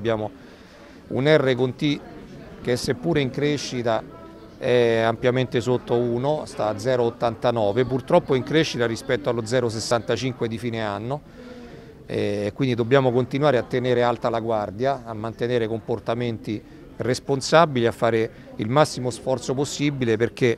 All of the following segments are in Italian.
Abbiamo un R con T che seppure in crescita è ampiamente sotto 1, sta a 0,89, purtroppo in crescita rispetto allo 0,65 di fine anno, e quindi dobbiamo continuare a tenere alta la guardia, a mantenere comportamenti responsabili, a fare il massimo sforzo possibile perché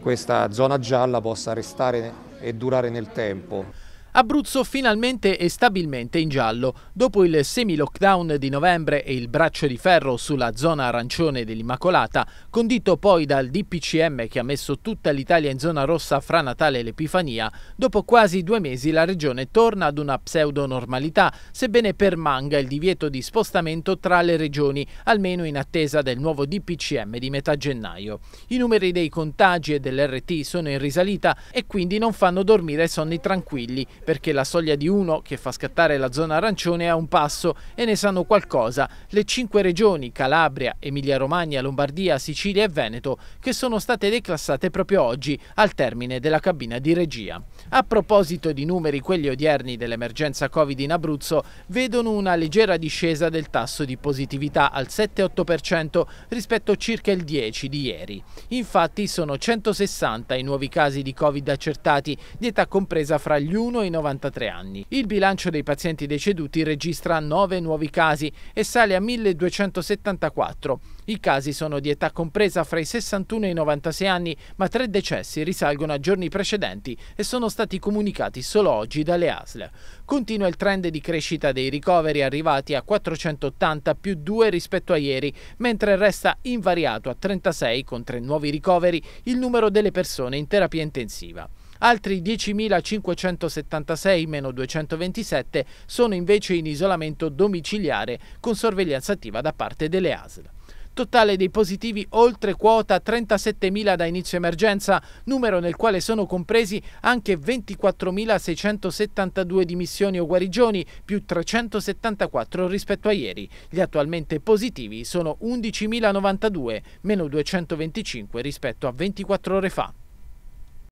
questa zona gialla possa restare e durare nel tempo. Abruzzo finalmente e stabilmente in giallo. Dopo il semi-lockdown di novembre e il braccio di ferro sulla zona arancione dell'Immacolata, condito poi dal DPCM che ha messo tutta l'Italia in zona rossa fra Natale e l'Epifania, dopo quasi due mesi la regione torna ad una pseudo-normalità, sebbene permanga il divieto di spostamento tra le regioni, almeno in attesa del nuovo DPCM di metà gennaio. I numeri dei contagi e dell'RT sono in risalita e quindi non fanno dormire sonni tranquilli perché la soglia di 1 che fa scattare la zona arancione è a un passo e ne sanno qualcosa le cinque regioni Calabria, Emilia-Romagna, Lombardia, Sicilia e Veneto che sono state declassate proprio oggi al termine della cabina di regia. A proposito di numeri, quelli odierni dell'emergenza Covid in Abruzzo vedono una leggera discesa del tasso di positività al 7-8% rispetto a circa il 10 di ieri. Infatti sono 160 i nuovi casi di Covid accertati, di età compresa fra gli 1 e i 93 anni. Il bilancio dei pazienti deceduti registra 9 nuovi casi e sale a 1274. I casi sono di età compresa fra i 61 e i 96 anni, ma tre decessi risalgono a giorni precedenti e sono stati comunicati solo oggi dalle ASL. Continua il trend di crescita dei ricoveri arrivati a 480 più 2 rispetto a ieri, mentre resta invariato a 36 con tre nuovi ricoveri il numero delle persone in terapia intensiva altri 10.576 meno 227 sono invece in isolamento domiciliare con sorveglianza attiva da parte delle ASL. Totale dei positivi oltre quota 37.000 da inizio emergenza, numero nel quale sono compresi anche 24.672 dimissioni o guarigioni, più 374 rispetto a ieri. Gli attualmente positivi sono 11.092, meno 225 rispetto a 24 ore fa.